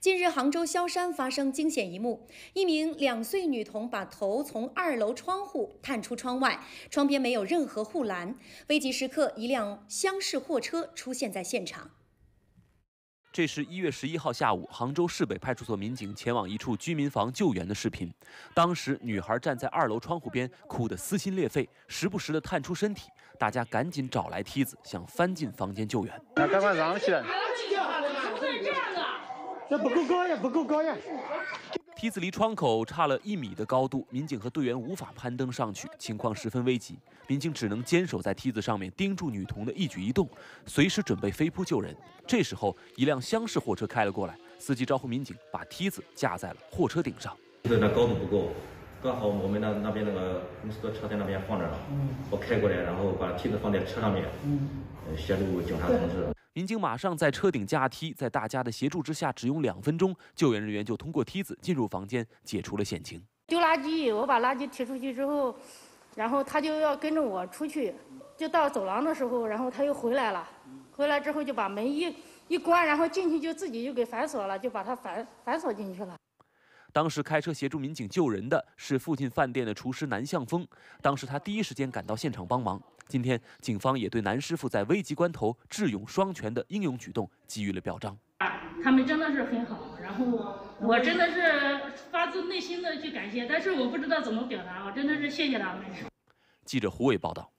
近日，杭州萧山发生惊险一幕：一名两岁女童把头从二楼窗户探出窗外，窗边没有任何护栏。危急时刻，一辆厢式货车出现在现场。这是一月十一号下午，杭州市北派出所民警前往一处居民房救援的视频。当时，女孩站在二楼窗户边，哭得撕心裂肺，时不时地探出身体。大家赶紧找来梯子，想翻进房间救援。那赶快这不够高呀，不够高呀！梯子离窗口差了一米的高度，民警和队员无法攀登上去，情况十分危急。民警只能坚守在梯子上面，盯住女童的一举一动，随时准备飞扑救人。这时候，一辆厢式货车开了过来，司机招呼民警把梯子架在了货车顶上。梯子那高度不够，刚好我们那那边那个公司的车在那边放着了，我开过来，然后把梯子放在车上面，嗯，协助警察同志。民警马上在车顶架梯，在大家的协助之下，只用两分钟，救援人员就通过梯子进入房间，解除了险情。丢垃圾，我把垃圾提出去之后，然后他就要跟着我出去，就到走廊的时候，然后他又回来了。回来之后就把门一一关，然后进去就自己就给反锁了，就把他反反锁进去了。当时开车协助民警救人的是附近饭店的厨师南向峰，当时他第一时间赶到现场帮忙。今天，警方也对南师傅在危急关头智勇双全的英勇举动给予了表彰。他们真的是很好，然后我真的是发自内心的去感谢，但是我不知道怎么表达我真的是谢谢他们。记者胡伟报道。